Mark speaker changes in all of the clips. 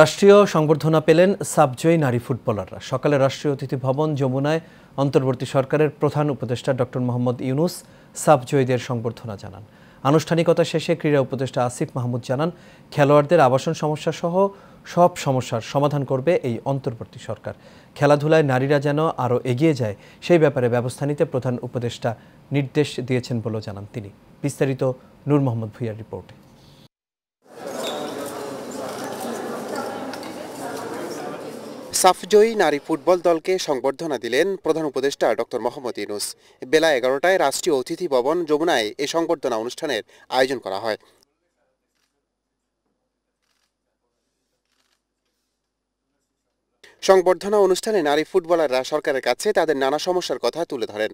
Speaker 1: রাষ্ট্রীয় সংবর্ধনা পেলেন সাবজয়ী নারী ফুটবলাররা সকালে রাষ্ট্রীয় অতিথি ভবন যমুনায় অন্তর্বর্তী সরকারের প্রধান উপদেষ্টা ডক্টর মোহাম্মদ ইউনুস সাবজয়ীদের সংবর্ধনা জানান আনুষ্ঠানিকতা শেষে ক্রীড়া উপদেষ্টা আসিফ মাহমুদ জানান খেলোয়াড়দের আবাসন সমস্যা সহ সব সমস্যার সমাধান করবে এই অন্তর্বর্তী সরকার খেলাধুলায় নারীরা যেন আরও এগিয়ে যায় সেই ব্যাপারে ব্যবস্থা নিতে প্রধান উপদেষ্টা নির্দেশ দিয়েছেন বলেও জানান তিনি বিস্তারিত নূর মোহাম্মদ ভুইয়ার রিপোর্টে
Speaker 2: সাফজয়ী নারী ফুটবল দলকে সংবর্ধনা দিলেন প্রধান উপদেষ্টা ডক্টর মোহাম্মদ ইউনুস বেলা এগারোটায় রাষ্ট্রীয় অতিথি ভবন যমুনায় এই সংবর্ধনা অনুষ্ঠানের আয়োজন করা হয় সংবর্ধনা অনুষ্ঠানে নারী ফুটবলাররা সরকারের কাছে তাদের নানা সমস্যার কথা তুলে ধরেন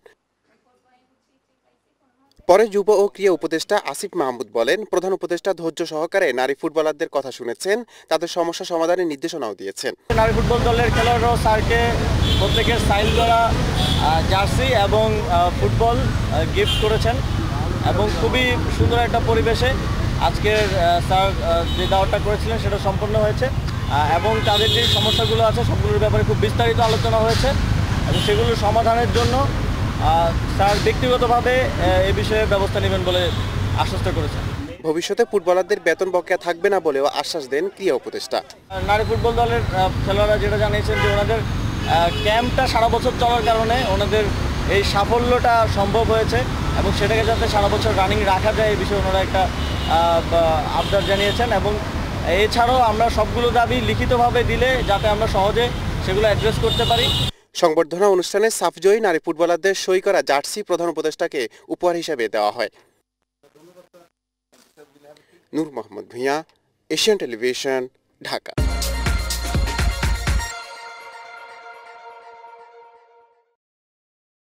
Speaker 2: পরে যুব ও ক্রিয়া উপদেষ্টা আসিফ মাহমুদ বলেন প্রধান উপদেষ্টা ধৈর্য সহকারে নারী ফুটবলারদের কথা শুনেছেন তাদের
Speaker 3: সমস্যা সমাধানের
Speaker 2: নির্দেশনাও দিয়েছেন
Speaker 3: নারী ফুটবল দলের খেলোয়াড়রাও স্যারকে প্রত্যেকের সাইল দ্বারা জার্সি এবং ফুটবল গিফট করেছেন এবং খুবই সুন্দর একটা পরিবেশে আজকের স্যার যে দাওয়াটা করেছিলেন সেটা সম্পন্ন হয়েছে এবং তাদের যে সমস্যাগুলো আছে সবগুলোর ব্যাপারে খুব বিস্তারিত আলোচনা হয়েছে এবং সেগুলো সমাধানের জন্য স্যার ব্যক্তিগতভাবে এ বিষয়ে ব্যবস্থা নেবেন বলে আশ্বস্ত করেছেন
Speaker 2: ভবিষ্যতে ফুটবলারদের বেতন বকেয়া থাকবে না বলেও আশ্বাস দেন ক্রিয়া উপদেষ্টা
Speaker 3: নারী ফুটবল দলের খেলোয়াড়রা যেটা জানিয়েছেন যে ওনাদের ক্যাম্পটা সারা বছর চলার কারণে ওনাদের এই সাফল্যটা সম্ভব হয়েছে এবং সেটাকে যাতে সারা বছর রানিং রাখা যায় এই বিষয়ে ওনারা একটা আবদার জানিয়েছেন এবং এছাড়াও আমরা সবগুলো দাবি লিখিতভাবে দিলে যাতে আমরা সহজে সেগুলো অ্যাড্রেস করতে পারি সংবর্ধনা অনুষ্ঠানে
Speaker 2: সাফজয়ী নারী ফুটবলারদের সই করা জার্সি প্রধান উপদেষ্টাকে উপহার হিসেবে দেওয়া হয় নূর মোহাম্মদ ভূঁইয়া এশিয়ান টেলিভিশন ঢাকা